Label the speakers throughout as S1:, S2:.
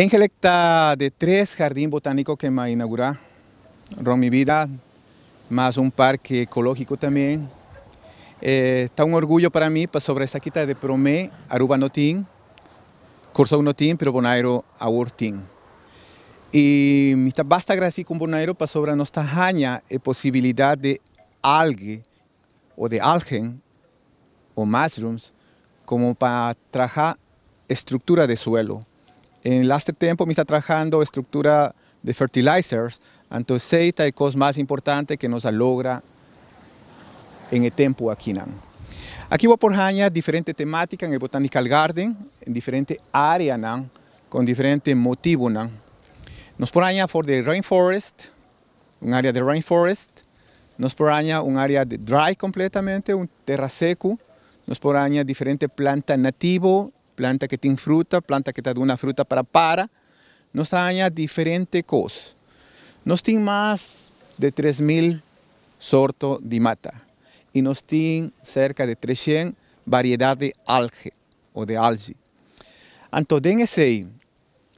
S1: Engelecta está de tres jardín botánico que me inauguró Romi mi vida, más un parque ecológico también. Eh, está un orgullo para mí para pues, sobre esta quita de Promé, Aruba Notín, Corso Notín, pero bonaero Aurtín. Y me está basta gracias con Bonaero para pues, sobre nuestra haña la eh, posibilidad de algue o de alguien, o mushrooms como para trabajar estructura de suelo. En este tiempo me está trabajando estructura de fertilizers, entonces esta es la cosa más importante que nos logra en el tiempo aquí. Aquí voy por haña diferentes temáticas en el Botanical Garden, en diferentes áreas, con diferentes motivos. Nos por haña por de rainforest, un área de rainforest, nos por haña un área de dry completamente, un terra seco, nos por haña diferentes plantas nativas planta que tiene fruta, planta que te da una fruta para para, nos daña diferentes cosas. Nos tiene más de 3.000 sortos de mata y nos tiene cerca de 300 variedades de alge o de algae. Entonces, esei,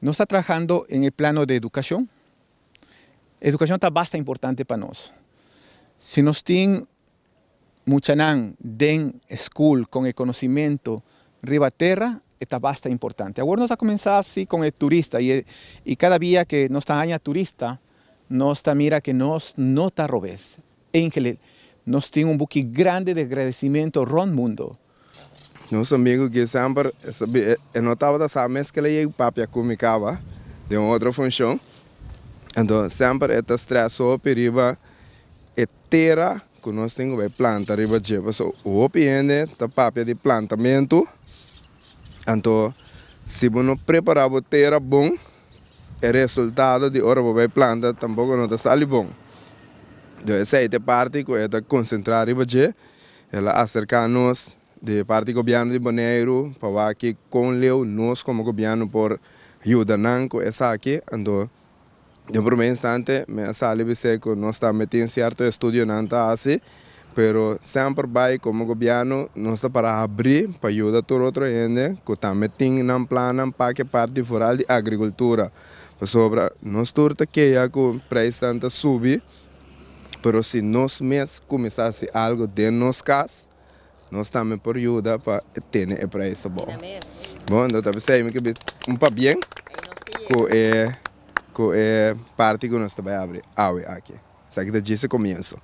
S1: nos está trabajando en el plano de educación. educación está bastante importante para nosotros. Si nos tiene muchanán, den school con el conocimiento ribaterra, esta basta e importante. Ahora nos a comenzado así con el turista y y cada día que nos está a turista, nos está mira que nos nota robés. robes. nos nos un un buque grande de agradecimiento ron mundo.
S2: Nuestro amigo que sempre, notaba notava dessa
S1: mes que ele papi
S2: papia comunicaba de otro función. Entonces siempre estas está estressou periba etera eh, con que tengo de planta riba de. So, o opiende, papi papia de plantamiento. Então, se você não preparar a terra bom, o resultado de hora que planta também não está bom. Então, essa é a parte que é concentrar e você, ela acercar-nos de parte do governo de Boneiro, para que com leu nós como governo por ajudar essa aqui, então, de um primeiro instante, me você que nós estamos metendo certo estudo nanta assim, pero sempre vai como no está para abrir para ayudar a todo otro gente que também tem um plan para pues que parte foral de agricultura sobre nós turta que já com preço tanto subir pero se nós mes começasse algo de nos cas nós também por ajuda para tener el precio bueno Bueno, tal talvez aí me que um para bem que é eh, que é parte que nós para abrir ah, aquí Só que desde ese começo.